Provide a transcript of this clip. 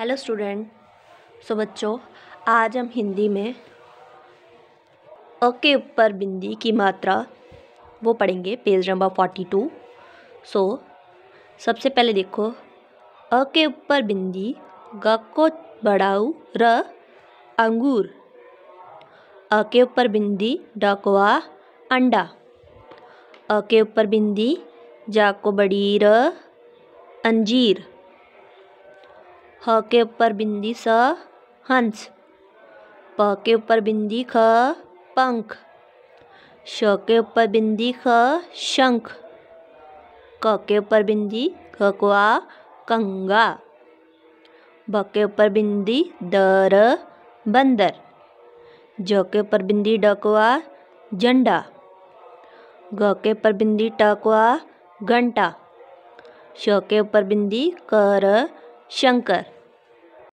hello student so बच्चों आज हम हिंदी में अ के ऊपर बिंदी की मात्रा वो पढ़ेंगे page number forty two so सबसे पहले देखो अ के ऊपर बिंदी ग को बढ़ाऊ र अंगूर अ के ऊपर बिंदी डकवा अंडा अ के ऊपर बिंदी जा को बड़ी र अंजीर के ऊपर बिंदी स हंस प के ऊपर बिंदी ख पंख श के ऊपर बिंदी ख शंख क के ऊपर बिंदी ख को आ कंगा ब के ऊपर बिंदी दर बंदर ज के ऊपर बिंदी ड को आ झंडा ग के ऊपर बिंदी ट को आ घंटा श के ऊपर बिंदी कर शंकर